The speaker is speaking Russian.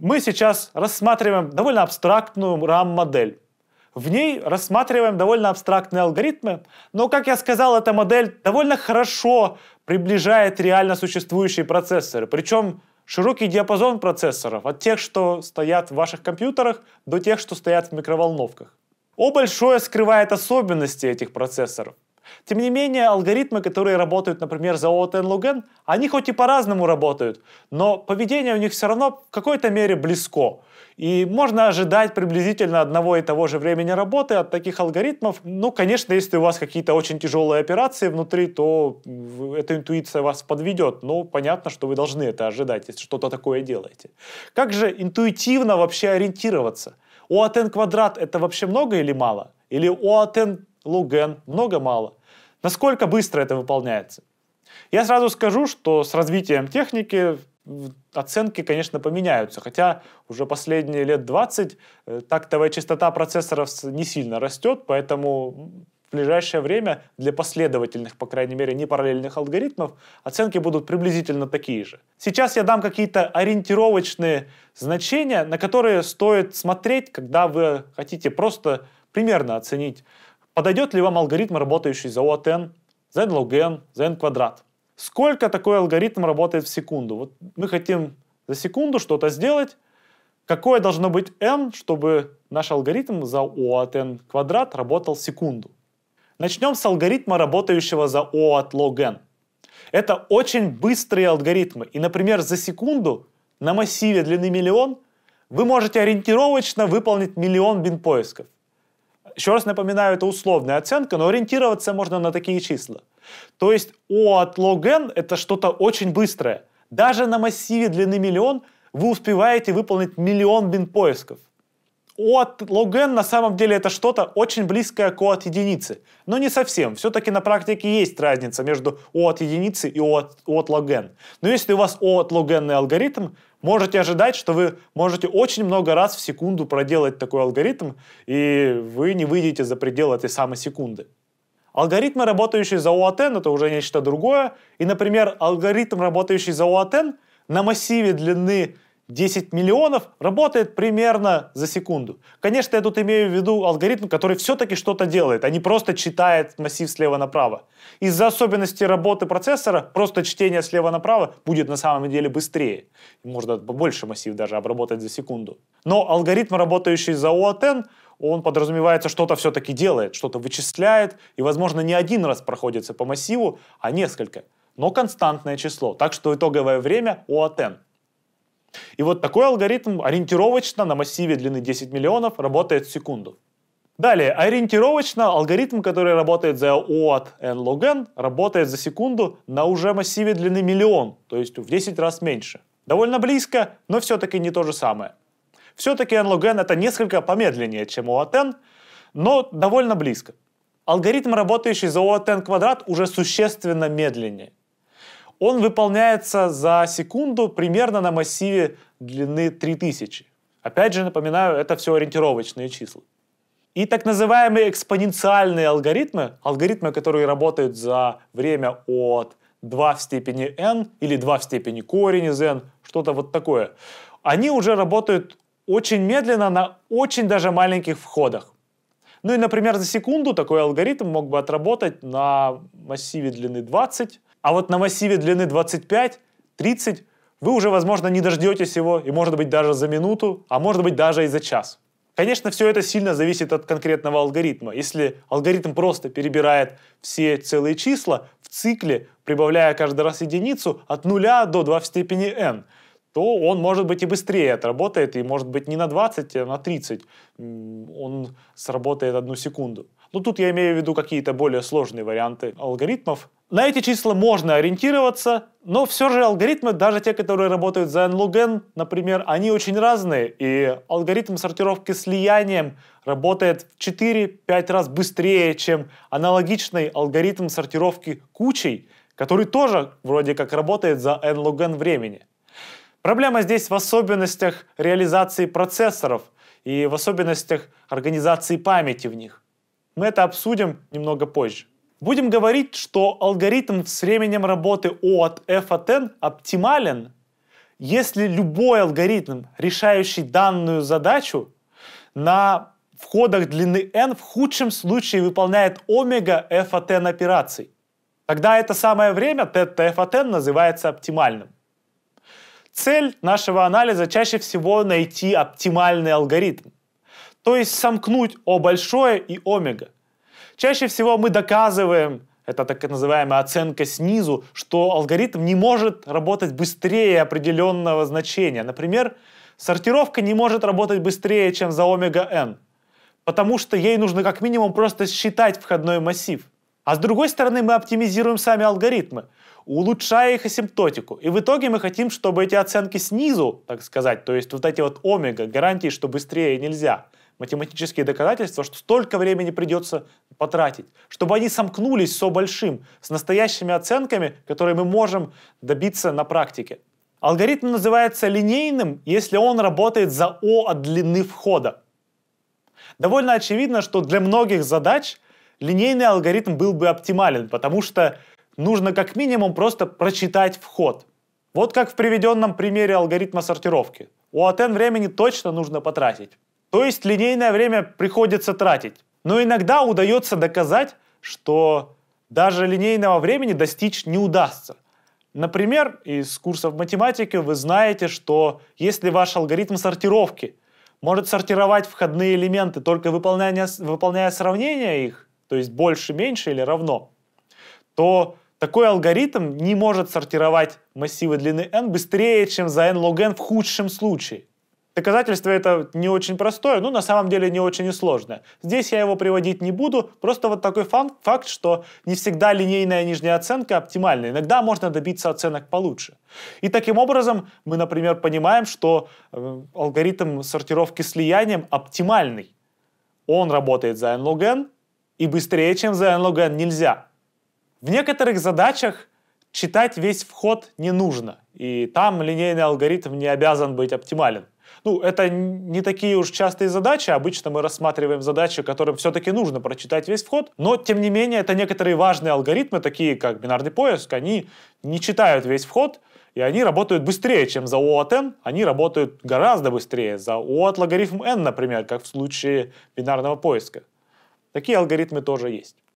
мы сейчас рассматриваем довольно абстрактную RAM-модель. В ней рассматриваем довольно абстрактные алгоритмы, но, как я сказал, эта модель довольно хорошо приближает реально существующие процессоры. Причем широкий диапазон процессоров, от тех, что стоят в ваших компьютерах, до тех, что стоят в микроволновках. О большое скрывает особенности этих процессоров. Тем не менее, алгоритмы, которые работают, например, за OTN Login, они хоть и по-разному работают, но поведение у них все равно в какой-то мере близко. И можно ожидать приблизительно одного и того же времени работы от таких алгоритмов. Ну, конечно, если у вас какие-то очень тяжелые операции внутри, то эта интуиция вас подведет. Но ну, понятно, что вы должны это ожидать, если что-то такое делаете. Как же интуитивно вообще ориентироваться? ОАТН квадрат это вообще много или мало? Или ОАТН луген много-мало? Насколько быстро это выполняется? Я сразу скажу, что с развитием техники оценки, конечно, поменяются. Хотя уже последние лет 20 э, тактовая частота процессоров не сильно растет, поэтому в ближайшее время для последовательных, по крайней мере, не параллельных алгоритмов оценки будут приблизительно такие же. Сейчас я дам какие-то ориентировочные значения, на которые стоит смотреть, когда вы хотите просто примерно оценить Подойдет ли вам алгоритм, работающий за OTN, за n log n, за n квадрат? Сколько такой алгоритм работает в секунду? Вот мы хотим за секунду что-то сделать. Какое должно быть n, чтобы наш алгоритм за O от n квадрат работал секунду? Начнем с алгоритма, работающего за O от log n. Это очень быстрые алгоритмы. И, например, за секунду на массиве длины миллион вы можете ориентировочно выполнить миллион бин поисков. Еще раз напоминаю, это условная оценка, но ориентироваться можно на такие числа. То есть O от log n это что-то очень быстрое. Даже на массиве длины миллион вы успеваете выполнить миллион бин поисков от логен на самом деле это что-то очень близкое к O от единицы. Но не совсем. Все-таки на практике есть разница между O от единицы и O от, o от логен. Но если у вас O от логенный алгоритм, можете ожидать, что вы можете очень много раз в секунду проделать такой алгоритм, и вы не выйдете за пределы этой самой секунды. Алгоритмы, работающие за O n, это уже нечто другое. И, например, алгоритм, работающий за O n, на массиве длины 10 миллионов работает примерно за секунду. Конечно, я тут имею в виду алгоритм, который все-таки что-то делает, а не просто читает массив слева направо. Из-за особенностей работы процессора просто чтение слева направо будет на самом деле быстрее. Можно больше массив даже обработать за секунду. Но алгоритм, работающий за OATN, он подразумевается, что-то все-таки делает, что-то вычисляет, и, возможно, не один раз проходится по массиву, а несколько. Но константное число, так что итоговое время OATN – и вот такой алгоритм ориентировочно на массиве длины 10 миллионов работает в секунду. Далее, ориентировочно алгоритм, который работает за O от n log n, работает за секунду на уже массиве длины миллион, то есть в 10 раз меньше. Довольно близко, но все-таки не то же самое. Все-таки n log n это несколько помедленнее, чем O от n, но довольно близко. Алгоритм, работающий за O от n квадрат, уже существенно медленнее он выполняется за секунду примерно на массиве длины 3000. Опять же, напоминаю, это все ориентировочные числа. И так называемые экспоненциальные алгоритмы, алгоритмы, которые работают за время от 2 в степени n или 2 в степени корень из n, что-то вот такое, они уже работают очень медленно на очень даже маленьких входах. Ну и, например, за секунду такой алгоритм мог бы отработать на массиве длины 20, а вот на массиве длины 25-30 вы уже, возможно, не дождетесь его, и может быть даже за минуту, а может быть даже и за час. Конечно, все это сильно зависит от конкретного алгоритма. Если алгоритм просто перебирает все целые числа в цикле, прибавляя каждый раз единицу от 0 до 2 в степени n, то он, может быть, и быстрее отработает, и, может быть, не на 20, а на 30. Он сработает одну секунду. Ну, тут я имею в виду какие-то более сложные варианты алгоритмов. На эти числа можно ориентироваться, но все же алгоритмы, даже те, которые работают за n-log например, они очень разные, и алгоритм сортировки слиянием работает в 4-5 раз быстрее, чем аналогичный алгоритм сортировки кучей, который тоже вроде как работает за n-log времени. Проблема здесь в особенностях реализации процессоров и в особенностях организации памяти в них. Мы это обсудим немного позже. Будем говорить, что алгоритм с временем работы O от f от n оптимален, если любой алгоритм, решающий данную задачу, на входах длины n в худшем случае выполняет омега f от n операций. Тогда это самое время тета f от n называется оптимальным. Цель нашего анализа чаще всего найти оптимальный алгоритм то есть сомкнуть О большое и омега. Чаще всего мы доказываем, это так называемая оценка снизу, что алгоритм не может работать быстрее определенного значения. Например, сортировка не может работать быстрее, чем за омега n, потому что ей нужно как минимум просто считать входной массив. А с другой стороны, мы оптимизируем сами алгоритмы, улучшая их асимптотику. И в итоге мы хотим, чтобы эти оценки снизу, так сказать, то есть вот эти вот омега, гарантии, что быстрее нельзя, математические доказательства, что столько времени придется потратить, чтобы они сомкнулись со большим, с настоящими оценками, которые мы можем добиться на практике. Алгоритм называется линейным, если он работает за О от длины входа. Довольно очевидно, что для многих задач линейный алгоритм был бы оптимален, потому что нужно как минимум просто прочитать вход. Вот как в приведенном примере алгоритма сортировки. у от n времени точно нужно потратить. То есть линейное время приходится тратить. Но иногда удается доказать, что даже линейного времени достичь не удастся. Например, из курсов математики вы знаете, что если ваш алгоритм сортировки может сортировать входные элементы, только выполняя, выполняя сравнение их, то есть больше, меньше или равно, то такой алгоритм не может сортировать массивы длины n быстрее, чем за n log n в худшем случае. Доказательство это не очень простое, но ну, на самом деле не очень и сложное. Здесь я его приводить не буду, просто вот такой фан факт, что не всегда линейная нижняя оценка оптимальна, иногда можно добиться оценок получше. И таким образом мы, например, понимаем, что э, алгоритм сортировки слиянием оптимальный. Он работает за n-log-n, и быстрее, чем за n-log-n нельзя. В некоторых задачах читать весь вход не нужно, и там линейный алгоритм не обязан быть оптимален. Ну, это не такие уж частые задачи. Обычно мы рассматриваем задачи, которым все-таки нужно прочитать весь вход. Но, тем не менее, это некоторые важные алгоритмы, такие как бинарный поиск. Они не читают весь вход, и они работают быстрее, чем за O от n. Они работают гораздо быстрее за O от логарифм n, например, как в случае бинарного поиска. Такие алгоритмы тоже есть.